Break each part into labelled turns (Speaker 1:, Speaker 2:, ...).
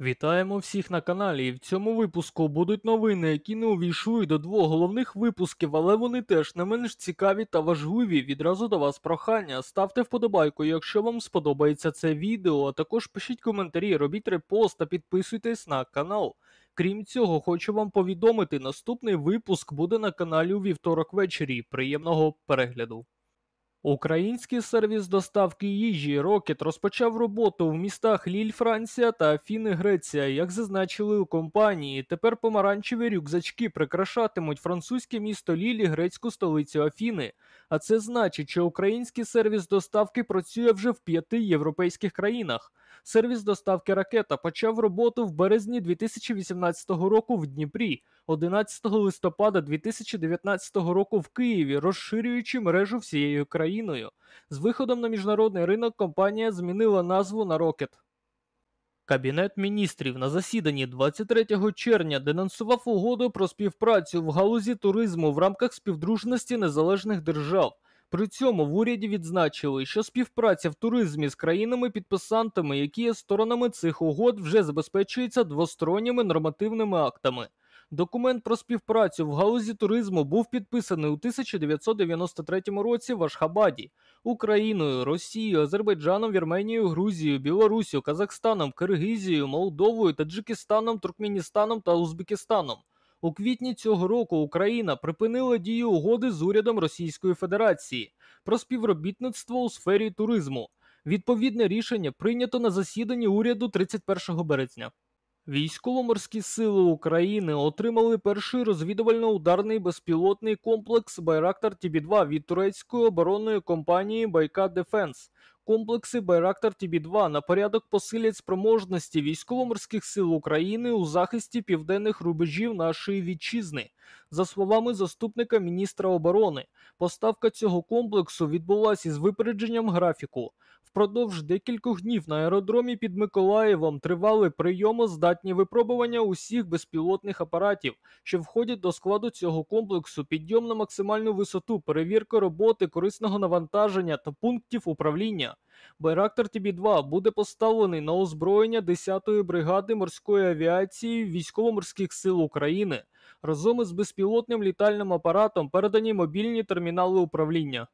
Speaker 1: Вітаємо всіх на каналі. і В цьому випуску будуть новини, які не увійшли до двох головних випусків, але вони теж не менш цікаві та важливі. Відразу до вас прохання. Ставте вподобайку, якщо вам сподобається це відео. а Також пишіть коментарі, робіть репост та підписуйтесь на канал. Крім цього, хочу вам повідомити: наступний випуск буде на каналі у вівторок ввечері. Приємного перегляду! Український сервіс доставки їжі Рокет розпочав роботу в містах Ліль, Франція та Афіни, Греція. Як зазначили у компанії, тепер помаранчеві рюкзачки прикрашатимуть французьке місто Лілі грецьку столицю Афіни. А це значить, що український сервіс доставки працює вже в п'яти європейських країнах. Сервіс доставки ракета почав роботу в березні 2018 року в Дніпрі, 11 листопада 2019 року в Києві, розширюючи мережу всією країною. З виходом на міжнародний ринок компанія змінила назву на Rocket. Кабінет міністрів на засіданні 23 червня денонсував угоду про співпрацю в галузі туризму в рамках співдружності незалежних держав. При цьому в уряді відзначили, що співпраця в туризмі з країнами-підписантами, які є сторонами цих угод, вже забезпечується двосторонніми нормативними актами. Документ про співпрацю в галузі туризму був підписаний у 1993 році в Ашхабаді Україною, Росією, Азербайджаном, Вірменією, Грузією, Білорусію, Казахстаном, Киргизією, Молдовою, Таджикистаном, Туркменістаном та Узбекистаном. У квітні цього року Україна припинила дію угоди з урядом Російської Федерації про співробітництво у сфері туризму. Відповідне рішення прийнято на засіданні уряду 31 березня. Військово-морські сили України отримали перший розвідувально-ударний безпілотний комплекс Байрактар тб 2 від турецької оборонної компанії Байка Дефенс. Комплекси Байрактар тб 2 на порядок посилять спроможності військово-морських сил України у захисті південних рубежів нашої вітчизни. За словами заступника міністра оборони, поставка цього комплексу відбулася із випередженням графіку впродовж декількох днів на аеродромі під Миколаєвом тривали прийомоздатні випробування усіх безпілотних апаратів, що входять до складу цього комплексу, підйом на максимальну висоту, перевірка роботи, корисного навантаження та пунктів управління. Байрактор ТБ-2 буде поставлений на озброєння 10-ї бригади морської авіації Військово-морських сил України разом із безпілотним літальним апаратом передані мобільні термінали управління.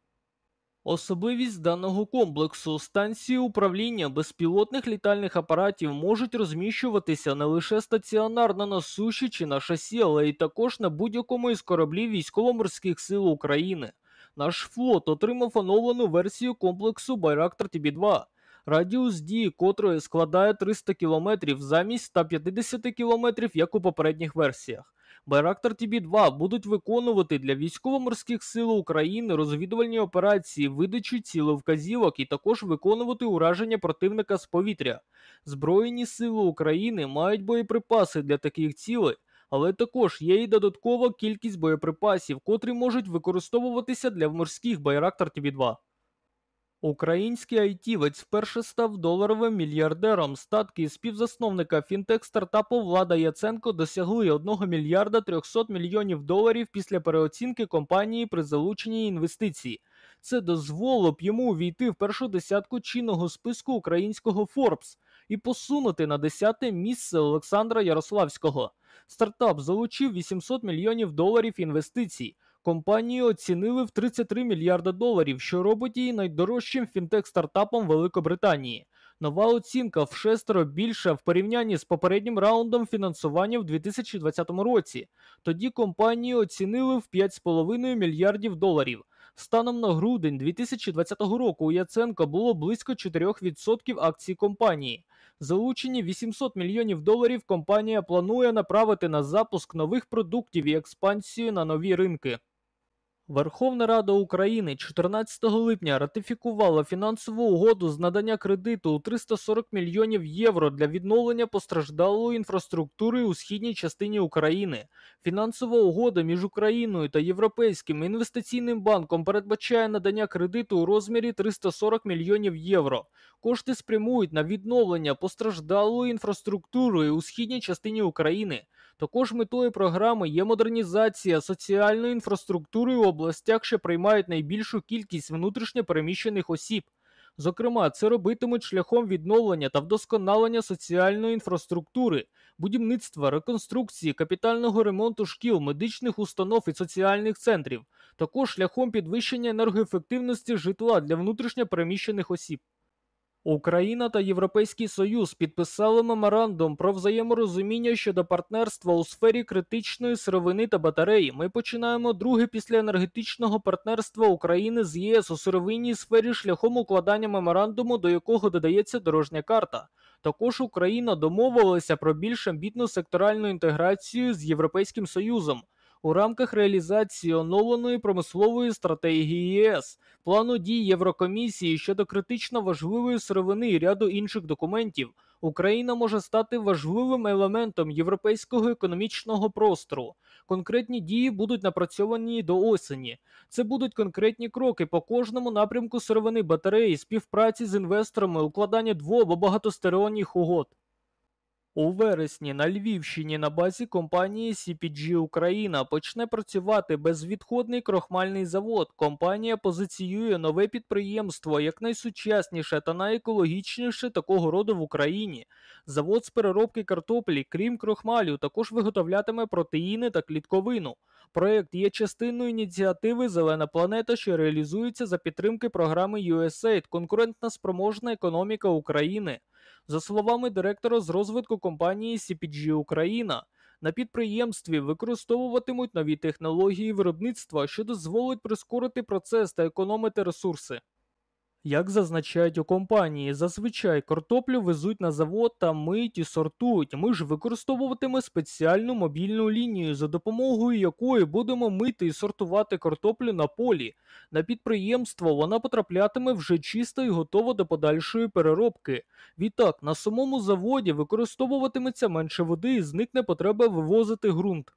Speaker 1: Особливість даного комплексу станції управління безпілотних літальних апаратів можуть розміщуватися не лише стаціонарно на суші чи на шасі, але й також на будь-якому із кораблів військово-морських сил України. Наш флот отримав оновлену версію комплексу Байрактор ТБ2, радіус дії котрої складає 300 км замість 150 км, як у попередніх версіях. Байрактар Тібі 2 будуть виконувати для військово-морських сил України розвідувальні операції, видачі ціловказівок і також виконувати ураження противника з повітря. Збройні сили України мають боєприпаси для таких цілей. Але також є і додаткова кількість боєприпасів, котрі можуть використовуватися для морських байрактар ТБ-2. Український айтівець вперше став доларовим мільярдером. Статки співзасновника фінтех-стартапу Влада Яценко досягли 1 мільярда 300 мільйонів доларів після переоцінки компанії при залученні інвестицій. Це дозволило б йому увійти в першу десятку чинного списку українського Forbes і посунути на десяте місце Олександра Ярославського. Стартап залучив 800 мільйонів доларів інвестицій. Компанію оцінили в 33 мільярда доларів, що робить її найдорожчим фінтех-стартапом Великобританії. Нова оцінка в шестеро більша в порівнянні з попереднім раундом фінансування в 2020 році. Тоді компанію оцінили в 5,5 мільярдів доларів. Станом на грудень 2020 року у Яценко було близько 4% акцій компанії. Залучені 800 мільйонів доларів компанія планує направити на запуск нових продуктів і експансію на нові ринки. Верховна Рада України 14 липня ратифікувала фінансову угоду з надання кредиту у 340 мільйонів євро для відновлення постраждалої інфраструктури у східній частині України. Фінансова угода між Україною та Європейським інвестиційним банком передбачає надання кредиту у розмірі 340 мільйонів євро. Кошти спрямують на відновлення постраждалої інфраструктури у східній частині України. Також метою програми є модернізація соціальної інфраструктури в областях, що приймають найбільшу кількість внутрішньопереміщених осіб. Зокрема, це робитимуть шляхом відновлення та вдосконалення соціальної інфраструктури, будівництва, реконструкції, капітального ремонту шкіл, медичних установ і соціальних центрів, також шляхом підвищення енергоефективності житла для внутрішньопереміщених осіб. Україна та Європейський Союз підписали меморандум про взаєморозуміння щодо партнерства у сфері критичної сировини та батареї. Ми починаємо друге після енергетичного партнерства України з ЄС у сировинній сфері шляхом укладання меморандуму, до якого додається дорожня карта. Також Україна домовилася про більш амбітну секторальну інтеграцію з Європейським Союзом у рамках реалізації оновленої промислової стратегії ЄС, плану дій Єврокомісії щодо критично важливої сировини і ряду інших документів. Україна може стати важливим елементом європейського економічного простору. Конкретні дії будуть напрацьовані до осені. Це будуть конкретні кроки по кожному напрямку сировини батареї, співпраці з інвесторами, укладання двох або багатостеронних угод. У вересні на Львівщині на базі компанії CPG Україна почне працювати безвідходний крохмальний завод. Компанія позиціює нове підприємство як найсучасніше та найекологічніше такого роду в Україні. Завод з переробки картоплі, крім крохмалю, також виготовлятиме протеїни та клітковину. Проект є частиною ініціативи Зелена планета, що реалізується за підтримки програми USAID Конкурентна спроможна економіка України. За словами директора з розвитку компанії CPG Україна, на підприємстві використовуватимуть нові технології виробництва, що дозволить прискорити процес та економити ресурси. Як зазначають у компанії, зазвичай картоплю везуть на завод та миють і сортують. Ми ж використовуватиме спеціальну мобільну лінію, за допомогою якої будемо мити і сортувати картоплю на полі. На підприємство вона потраплятиме вже чисто і готова до подальшої переробки. Відтак на самому заводі використовуватиметься менше води і зникне потреба вивозити ґрунт.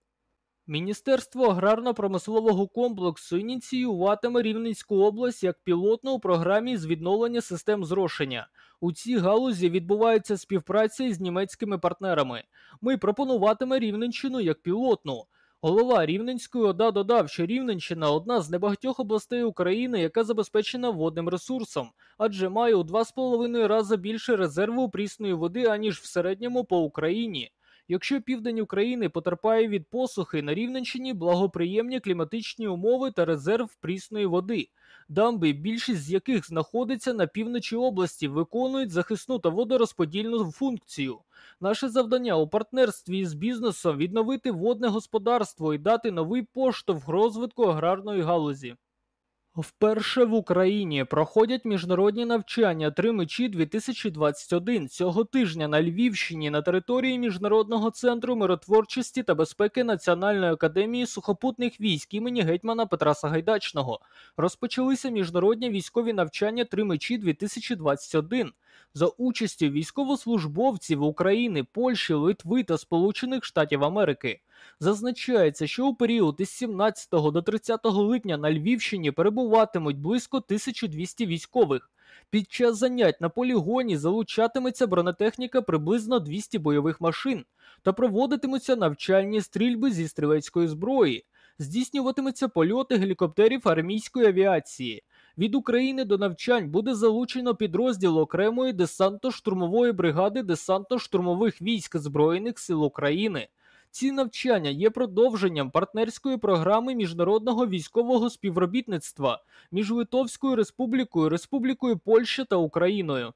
Speaker 1: Міністерство аграрно-промислового комплексу ініціюватиме Рівненську область як пілотну у програмі з відновлення систем зрошення. У цій галузі відбувається співпраця з німецькими партнерами. Ми пропонуватиме Рівненщину як пілотну. Голова Рівненської ОДА додав, що Рівненщина одна з небагатьох областей України, яка забезпечена водним ресурсом, адже має у 2,5 рази більше резерву прісної води аніж в середньому по Україні. Якщо південь України потерпає від посухи на Рівненщині благоприємні кліматичні умови та резерв прісної води. Дамби, більшість з яких знаходиться на півночі області, виконують захисну та водорозподільну функцію. Наше завдання у партнерстві з бізнесом відновити водне господарство і дати новий поштовх розвитку аграрної галузі. Вперше в Україні проходять міжнародні навчання Три мечі мечі-2021» цього тижня на Львівщині на території міжнародного центру миротворчості та безпеки Національної академії сухопутних військ імені гетьмана Петра Сагайдачного розпочалися міжнародні військові навчання Три мечі мечі-2021». за участю військовослужбовців України, Польщі, Литви та Сполучених Штатів Америки. Зазначається, що у період із 17 до 30 липня на Львівщині перебуватимуть близько 1200 військових. Під час занять на полігоні залучатиметься бронетехніка приблизно 200 бойових машин та проводитимуться навчальні стрільби зі стрілецької зброї. Здійснюватимуться польоти гелікоптерів армійської авіації. Від України до навчань буде залучено підрозділ окремої десантно-штурмової бригади десантно-штурмових військ Збройних сил України. Ці навчання є продовженням партнерської програми міжнародного військового співробітництва між Литовською Республікою, Республікою Польща та Україною.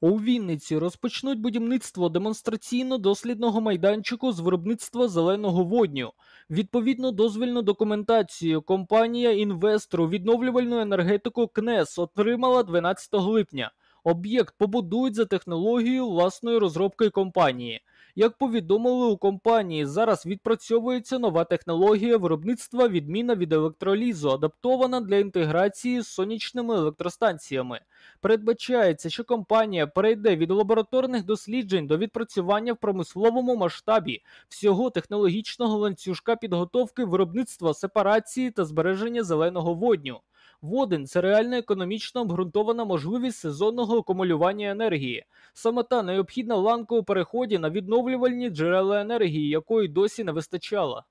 Speaker 1: У Вінниці розпочнуть будівництво демонстраційно-дослідного майданчику з виробництва зеленого водню. Відповідно дозвільну документацію, компанія інвестору відновлювальну енергетику КНЕС отримала 12 липня. Об'єкт побудують за технологією власної розробки компанії. Як повідомили у компанії, зараз відпрацьовується нова технологія виробництва, відміна від електролізу, адаптована для інтеграції з сонячними електростанціями. Передбачається, що компанія перейде від лабораторних досліджень до відпрацювання в промисловому масштабі всього технологічного ланцюжка підготовки виробництва сепарації та збереження зеленого водню. Водень це реальна економічно обґрунтована можливість сезонного акумулювання енергії, саме та необхідна ланка у переході на відновлювальні джерела енергії, якої досі не вистачало.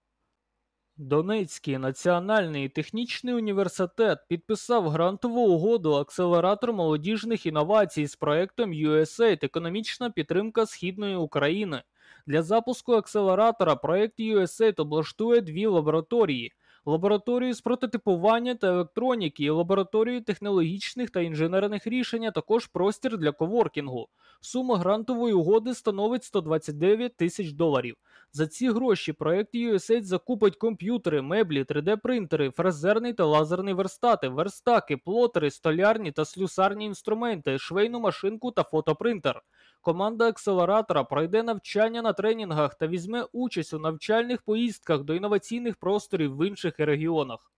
Speaker 1: Донецький національний технічний університет підписав грантову угоду акселератор молодіжних інновацій з проектом USAID Економічна підтримка Східної України. Для запуску акселератора проект USAID облаштує дві лабораторії лабораторію з прототипування та електроніки і лабораторію технологічних та інженерних рішення, також простір для коворкінгу. Сума грантової угоди становить 129 тисяч доларів. За ці гроші проект USAID закупить комп'ютери, меблі, 3D-принтери, фрезерний та лазерний верстати, верстаки, плотери, столярні та слюсарні інструменти, швейну машинку та фотопринтер. Команда акселератора пройде навчання на тренінгах та візьме участь у навчальних поїздках до інноваційних просторів в інших регіонах.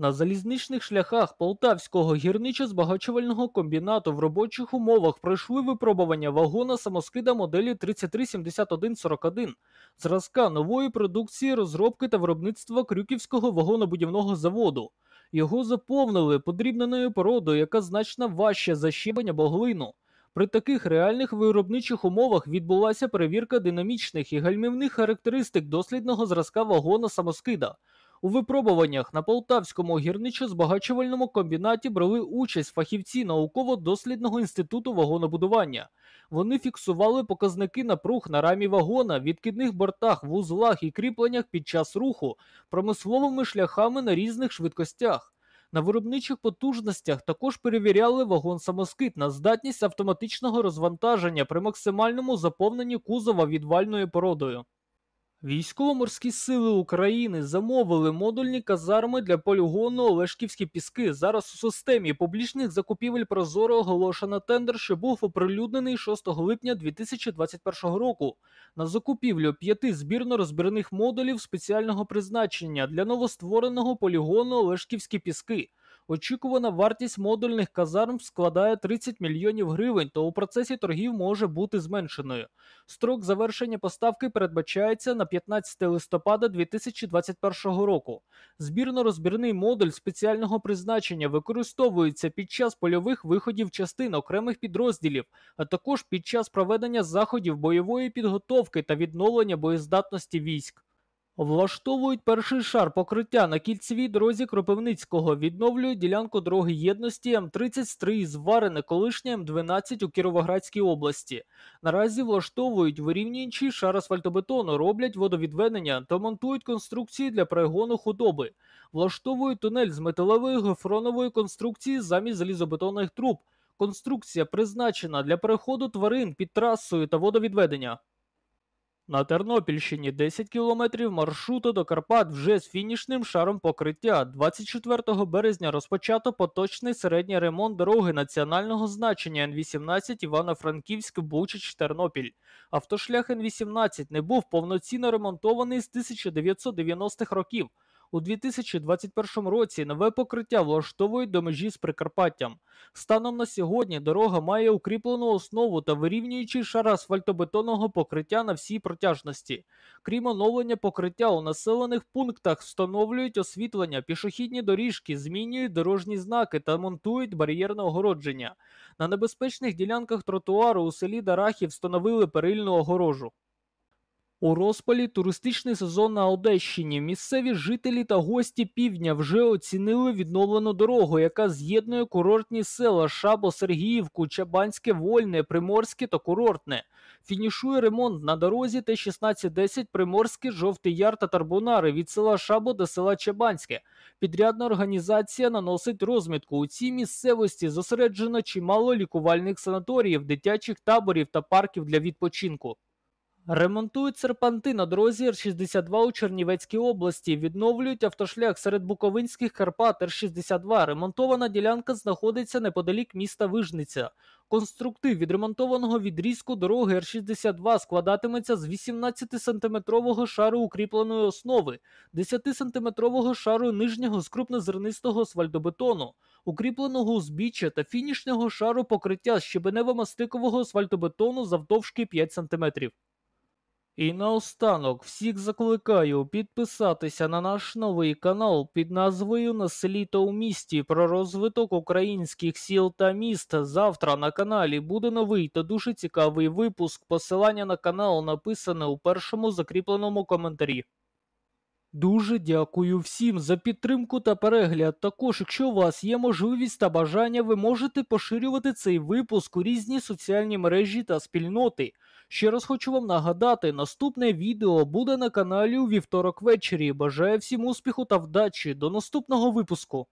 Speaker 1: На залізничних шляхах полтавського гірничо-збагачувального комбінату в робочих умовах пройшли випробування вагона самоскида моделі 337141, зразка нової продукції розробки та виробництва Крюківського вагонобудівного заводу. Його заповнили подрібненою породою, яка значно важче за щебень боглину. При таких реальних виробничих умовах відбулася перевірка динамічних і гальмівних характеристик дослідного зразка вагона самоскида. У випробуваннях на Полтавському гірничо-збагачувальному комбінаті брали участь фахівці науково-дослідного інституту вагонобудування. Вони фіксували показники напруг на рамі вагона, відкидних бортах, вузлах і кріпленнях під час руху, промисловими шляхами на різних швидкостях. На виробничих потужностях також перевіряли вагон самоскид на здатність автоматичного розвантаження при максимальному заповненні кузова відвальною породою. Військово-морські сили України замовили модульні казарми для полігону Олешківські піски. Зараз у системі публічних закупівель Прозоро оголошено тендер, що був оприлюднений 6 липня 2021 року. На закупівлю п'яти збірно-розбірних модулів спеціального призначення для новоствореного полігону Олешківські піски. Очікувана вартість модульних казарм складає 30 мільйонів гривень, то у процесі торгів може бути зменшеною. Строк завершення поставки передбачається на 15 листопада 2021 року. Збірно-розбірний модуль спеціального призначення використовується під час польових виходів частин окремих підрозділів, а також під час проведення заходів бойової підготовки та відновлення боєздатності військ. Влаштовують перший шар покриття на кільцевій дорозі Кропивницького. Відновлюють ділянку дороги єдності М33 із Варини, колишня М12 у Кіровоградській області. Наразі влаштовують вирівнюючі шар асфальтобетону, роблять водовідведення та монтують конструкції для перегону худоби. Влаштовують тунель з металевої гофронової конструкції замість залізобетонних труб. Конструкція призначена для переходу тварин під трасою та водовідведення. На Тернопільщині 10 кілометрів маршруту до Карпат вже з фінішним шаром покриття. 24 березня розпочато поточний середній ремонт дороги національного значення Н-18 Івано-Франківськ бучач Тернопіль. Автошлях Н-18 не був повноцінно ремонтований з 1990-х років. У 2021 році нове покриття влаштовують до межі з Прикарпаттям. Станом на сьогодні дорога має укріплену основу та вирівнюючий шар асфальтобетонного покриття на всій протяжності. Крім оновлення покриття у населених пунктах встановлюють освітлення, пішохідні доріжки, змінюють дорожні знаки та монтують бар'єрне огородження. На небезпечних ділянках тротуару у селі Дарахів встановили перильну огорожу. У розпалі туристичний сезон на Одещині. Місцеві жителі та гості півдня вже оцінили відновлену дорогу, яка з'єднує курортні села Шабо, Сергіївку, Чабанське, Вольне, Приморське та Курортне. Фінішує ремонт на дорозі Т-1610 Приморське, Жовтий Яр та Тарбунари від села Шабо до села Чабанське. Підрядна організація наносить розмітку. У цій місцевості зосереджено чимало лікувальних санаторіїв, дитячих таборів та парків для відпочинку. Ремонтують серпанти на дорозі Р-62 у Чернівецькій області. Відновлюють автошлях серед Буковинських Карпат Р-62. Ремонтована ділянка знаходиться неподалік міста Вижниця. Конструктив відремонтованого відрізку дороги Р-62 складатиметься з 18-сантиметрового шару укріпленої основи, 10-сантиметрового шару нижнього скрупнозернистого асфальтобетону, укріпленого узбіччя та фінішнього шару покриття щебенево-мастикового асфальтобетону завдовжки 5 см. І наостанок всіх закликаю підписатися на наш новий канал під назвою Насліто селі у місті про розвиток українських сіл та міст. Завтра на каналі буде новий та дуже цікавий випуск. Посилання на канал написане у першому закріпленому коментарі. Дуже дякую всім за підтримку та перегляд. Також, якщо у вас є можливість та бажання, ви можете поширювати цей випуск у різні соціальні мережі та спільноти. Ще раз хочу вам нагадати, наступне відео буде на каналі у вівторок ввечері. Бажаю всім успіху та вдачі. До наступного випуску.